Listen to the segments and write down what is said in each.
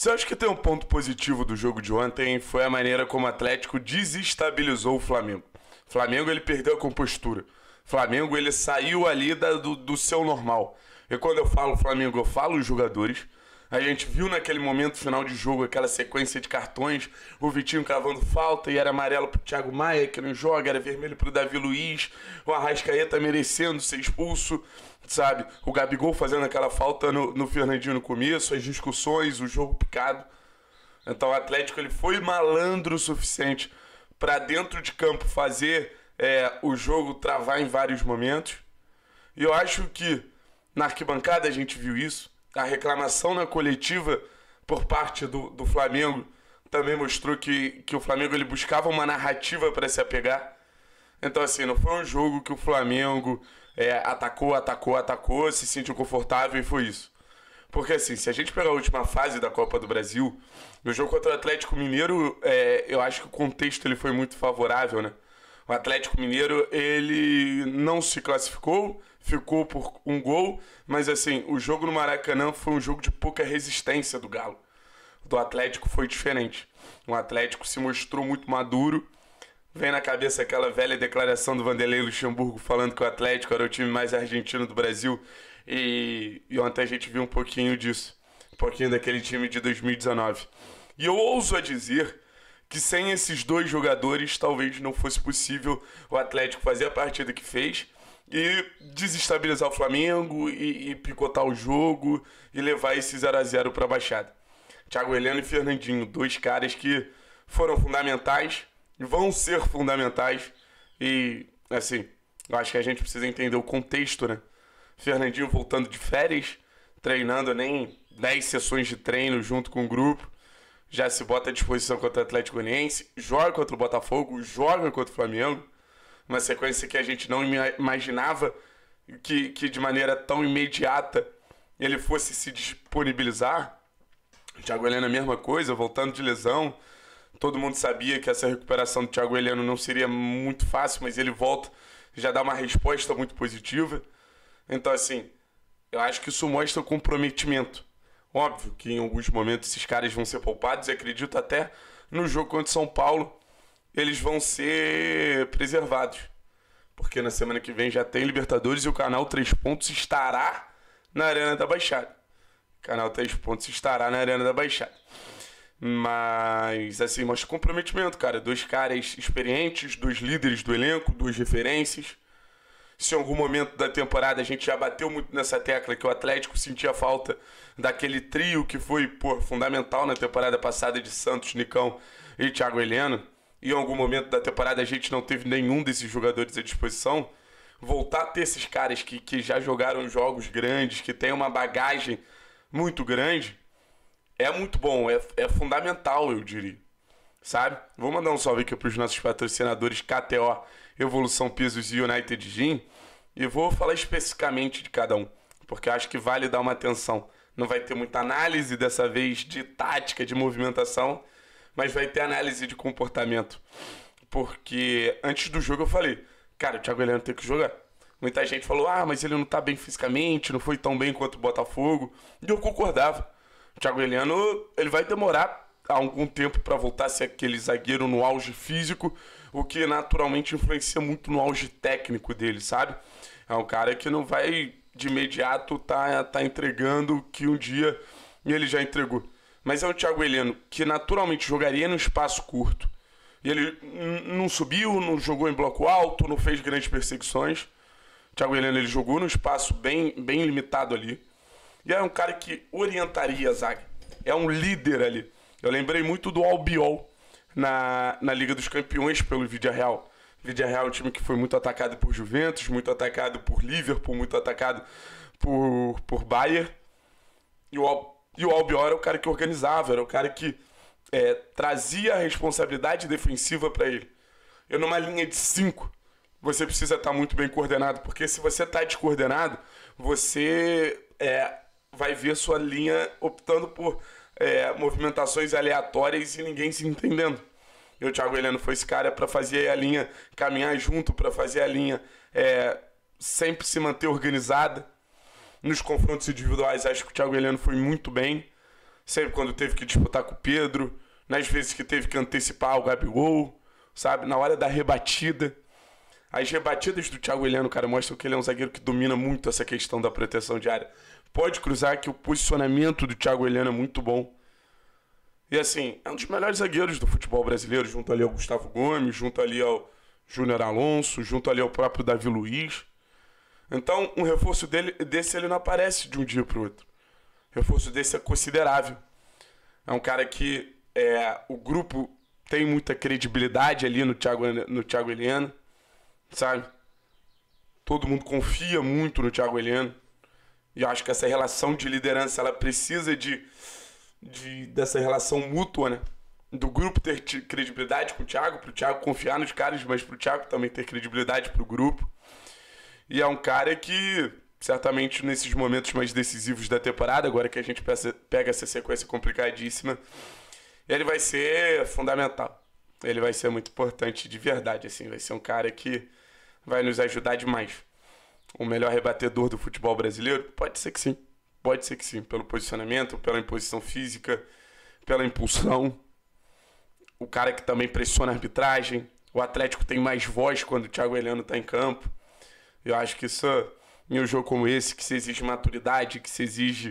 Você acha que tem um ponto positivo do jogo de ontem? Foi a maneira como o Atlético desestabilizou o Flamengo. O Flamengo ele perdeu a compostura. O Flamengo ele saiu ali da, do, do seu normal. E quando eu falo Flamengo, eu falo os jogadores. A gente viu naquele momento final de jogo aquela sequência de cartões, o Vitinho cavando falta e era amarelo pro Thiago Maia, que não joga, era vermelho pro Davi Luiz, o Arrascaeta merecendo ser expulso, sabe? O Gabigol fazendo aquela falta no, no Fernandinho no começo, as discussões, o jogo picado. Então o Atlético ele foi malandro o suficiente para dentro de campo fazer é, o jogo travar em vários momentos. E eu acho que na arquibancada a gente viu isso a reclamação na né, coletiva por parte do, do Flamengo também mostrou que, que o Flamengo ele buscava uma narrativa para se apegar. Então, assim, não foi um jogo que o Flamengo é, atacou, atacou, atacou, se sentiu confortável e foi isso. Porque, assim, se a gente pegar a última fase da Copa do Brasil, no jogo contra o Atlético Mineiro, é, eu acho que o contexto ele foi muito favorável, né? O Atlético Mineiro, ele não se classificou, ficou por um gol, mas assim, o jogo no Maracanã foi um jogo de pouca resistência do Galo. Do Atlético foi diferente. O Atlético se mostrou muito maduro. Vem na cabeça aquela velha declaração do Vanderlei Luxemburgo falando que o Atlético era o time mais argentino do Brasil. E, e ontem a gente viu um pouquinho disso. Um pouquinho daquele time de 2019. E eu ouso a dizer que sem esses dois jogadores talvez não fosse possível o Atlético fazer a partida que fez e desestabilizar o Flamengo e, e picotar o jogo e levar esse 0 a 0 para a Baixada. Thiago Heleno e Fernandinho, dois caras que foram fundamentais e vão ser fundamentais e assim, eu acho que a gente precisa entender o contexto, né? Fernandinho voltando de férias, treinando nem 10 sessões de treino junto com o grupo, já se bota à disposição contra o Atlético Goianiense, joga contra o Botafogo, joga contra o Flamengo uma sequência que a gente não imaginava que, que de maneira tão imediata ele fosse se disponibilizar. Thiago Heleno, a mesma coisa, voltando de lesão. Todo mundo sabia que essa recuperação do Thiago Heleno não seria muito fácil, mas ele volta já dá uma resposta muito positiva. Então, assim, eu acho que isso mostra o comprometimento. Óbvio que em alguns momentos esses caras vão ser poupados, e acredito até no jogo contra o São Paulo, eles vão ser preservados. Porque na semana que vem já tem Libertadores e o canal Três Pontos estará na Arena da Baixada. canal Três Pontos estará na Arena da Baixada. Mas, assim, mostra comprometimento, cara. Dois caras experientes, dois líderes do elenco, duas referências. Se em algum momento da temporada a gente já bateu muito nessa tecla que o Atlético sentia falta daquele trio que foi, pô, fundamental na temporada passada de Santos, Nicão e Thiago Heleno em algum momento da temporada a gente não teve nenhum desses jogadores à disposição, voltar a ter esses caras que, que já jogaram jogos grandes, que tem uma bagagem muito grande, é muito bom, é, é fundamental, eu diria. Sabe? Vou mandar um salve aqui para os nossos patrocinadores KTO, Evolução Pisos e United Gym. E vou falar especificamente de cada um, porque acho que vale dar uma atenção. Não vai ter muita análise dessa vez de tática, de movimentação, mas vai ter análise de comportamento. Porque antes do jogo eu falei, cara, o Thiago Heleno tem que jogar. Muita gente falou, ah, mas ele não tá bem fisicamente, não foi tão bem quanto o Botafogo. E eu concordava. O Thiago Heleno, ele vai demorar algum tempo para voltar a ser aquele zagueiro no auge físico, o que naturalmente influencia muito no auge técnico dele, sabe? É um cara que não vai de imediato tá, tá entregando o que um dia ele já entregou. Mas é o Thiago Heleno, que naturalmente jogaria no espaço curto. E ele não subiu, não jogou em bloco alto, não fez grandes perseguições. O Thiago Heleno ele jogou num espaço bem, bem limitado ali. E é um cara que orientaria a zaga. É um líder ali. Eu lembrei muito do Albiol na, na Liga dos Campeões pelo Vidia Real. Vidia Real é um time que foi muito atacado por Juventus, muito atacado por Liverpool, muito atacado por, por Bayern. E o e o Albiol era o cara que organizava, era o cara que é, trazia a responsabilidade defensiva para ele. Eu numa linha de cinco, você precisa estar tá muito bem coordenado, porque se você está descoordenado, você é, vai ver sua linha optando por é, movimentações aleatórias e ninguém se entendendo. E o Thiago Heleno foi esse cara para fazer a linha caminhar junto, para fazer a linha é, sempre se manter organizada. Nos confrontos individuais, acho que o Thiago Heleno foi muito bem. Sempre quando teve que disputar com o Pedro, nas vezes que teve que antecipar o Gabigol, sabe? Na hora da rebatida. As rebatidas do Thiago Heleno, cara, mostram que ele é um zagueiro que domina muito essa questão da proteção de área. Pode cruzar que o posicionamento do Thiago Heleno é muito bom. E assim, é um dos melhores zagueiros do futebol brasileiro, junto ali ao Gustavo Gomes, junto ali ao Júnior Alonso, junto ali ao próprio Davi Luiz. Então, um reforço dele, desse ele não aparece de um dia para o outro. Reforço desse é considerável. É um cara que é, o grupo tem muita credibilidade ali no Thiago, no Thiago Eliano sabe? Todo mundo confia muito no Thiago Eliano E eu acho que essa relação de liderança, ela precisa de, de dessa relação mútua, né? Do grupo ter credibilidade com o Thiago, o Thiago confiar nos caras, mas para o Thiago também ter credibilidade para o grupo. E é um cara que, certamente, nesses momentos mais decisivos da temporada, agora que a gente pega essa sequência complicadíssima, ele vai ser fundamental. Ele vai ser muito importante de verdade, assim. Vai ser um cara que vai nos ajudar demais. O melhor rebatedor do futebol brasileiro? Pode ser que sim. Pode ser que sim. Pelo posicionamento, pela imposição física, pela impulsão. O cara que também pressiona a arbitragem. O Atlético tem mais voz quando o Thiago Heleno está em campo. Eu acho que isso, em um jogo como esse, que se exige maturidade, que se exige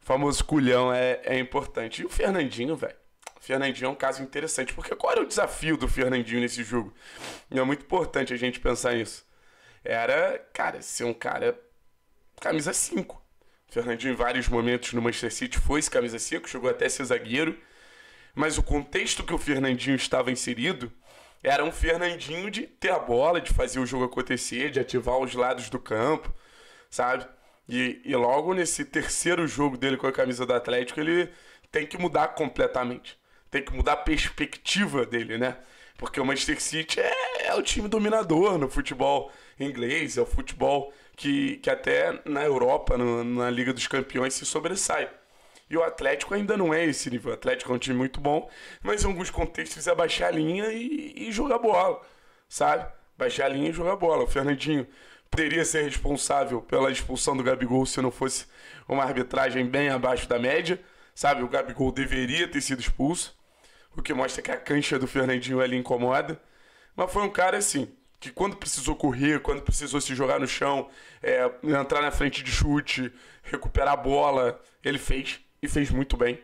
o famoso culhão, é, é importante. E o Fernandinho, velho. Fernandinho é um caso interessante, porque qual era o desafio do Fernandinho nesse jogo? E é muito importante a gente pensar nisso. Era, cara, ser um cara camisa 5. Fernandinho, em vários momentos no Manchester City, foi camisa 5, chegou até ser zagueiro. Mas o contexto que o Fernandinho estava inserido era um Fernandinho de ter a bola, de fazer o jogo acontecer, de ativar os lados do campo, sabe? E, e logo nesse terceiro jogo dele com a camisa do Atlético, ele tem que mudar completamente. Tem que mudar a perspectiva dele, né? Porque o Manchester City é, é o time dominador no futebol inglês, é o futebol que, que até na Europa, no, na Liga dos Campeões, se sobressai. E o Atlético ainda não é esse nível. O Atlético é um time muito bom, mas em alguns contextos é baixar a linha e, e jogar bola, sabe? Baixar a linha e jogar bola. O Fernandinho poderia ser responsável pela expulsão do Gabigol se não fosse uma arbitragem bem abaixo da média, sabe? O Gabigol deveria ter sido expulso, o que mostra que a cancha do Fernandinho ali incomoda. Mas foi um cara assim, que quando precisou correr, quando precisou se jogar no chão, é, entrar na frente de chute, recuperar a bola, ele fez e fez muito bem.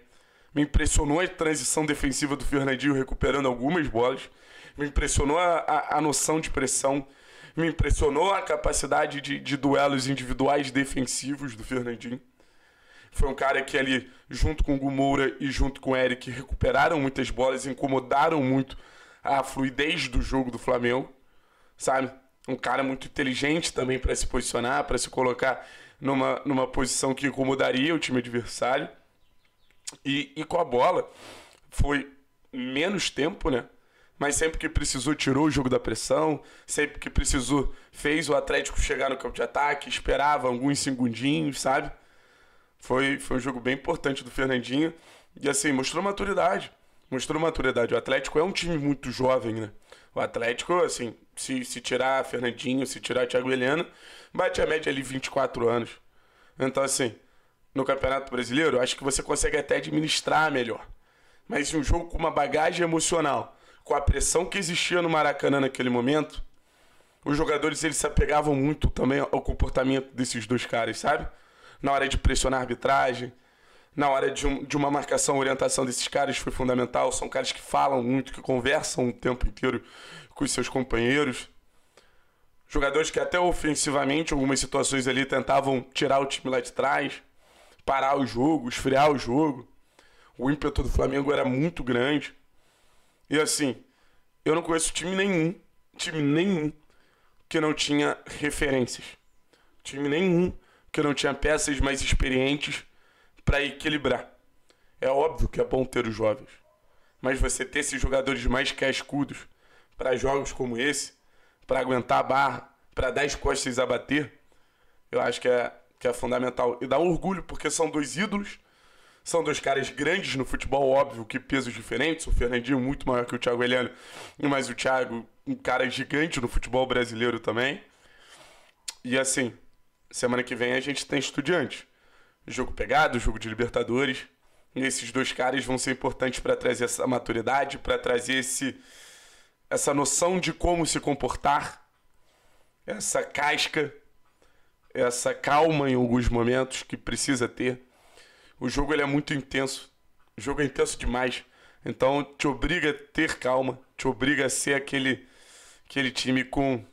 Me impressionou a transição defensiva do Fernandinho recuperando algumas bolas. Me impressionou a, a, a noção de pressão. Me impressionou a capacidade de, de duelos individuais defensivos do Fernandinho. Foi um cara que ali, junto com o Gumoura e junto com o Eric, recuperaram muitas bolas, incomodaram muito a fluidez do jogo do Flamengo, sabe? Um cara muito inteligente também para se posicionar, para se colocar numa, numa posição que incomodaria o time adversário. E, e com a bola foi menos tempo, né? Mas sempre que precisou, tirou o jogo da pressão. Sempre que precisou, fez o Atlético chegar no campo de ataque, esperava alguns segundinhos, sabe? Foi, foi um jogo bem importante do Fernandinho. E assim, mostrou maturidade. Mostrou maturidade. O Atlético é um time muito jovem, né? O Atlético, assim, se, se tirar Fernandinho, se tirar Thiago Helena, bate a média ali 24 anos. Então, assim, no Campeonato Brasileiro, acho que você consegue até administrar melhor. Mas um jogo com uma bagagem emocional, com a pressão que existia no Maracanã naquele momento, os jogadores eles se apegavam muito também ao comportamento desses dois caras, sabe? Na hora de pressionar a arbitragem, na hora de, um, de uma marcação, orientação desses caras foi fundamental. São caras que falam muito, que conversam o tempo inteiro com os seus companheiros. Jogadores que até ofensivamente, algumas situações ali, tentavam tirar o time lá de trás parar o jogo, esfriar o jogo. O ímpeto do Flamengo era muito grande. E assim, eu não conheço time nenhum, time nenhum, que não tinha referências. Time nenhum que não tinha peças mais experientes para equilibrar. É óbvio que é bom ter os jovens, mas você ter esses jogadores mais cascudos para jogos como esse, para aguentar a barra, para dar as costas a bater, eu acho que é, que é fundamental. E dá orgulho, porque são dois ídolos, são dois caras grandes no futebol, óbvio, que pesos diferentes. O Fernandinho muito maior que o Thiago Heleno, mas o Thiago, um cara gigante no futebol brasileiro também. E assim, semana que vem a gente tem estudiante. Jogo pegado, jogo de Libertadores. E esses dois caras vão ser importantes para trazer essa maturidade, para trazer esse, essa noção de como se comportar, essa casca essa calma em alguns momentos que precisa ter. O jogo ele é muito intenso. O jogo é intenso demais. Então te obriga a ter calma, te obriga a ser aquele, aquele time com,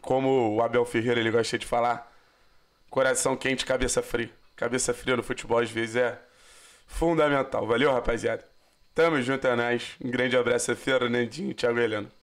como o Abel Ferreira ele gosta de falar, coração quente, cabeça fria. Cabeça fria no futebol às vezes é fundamental. Valeu, rapaziada. Tamo junto, é nóis. Um grande abraço, Fernandinho e Thiago Helena.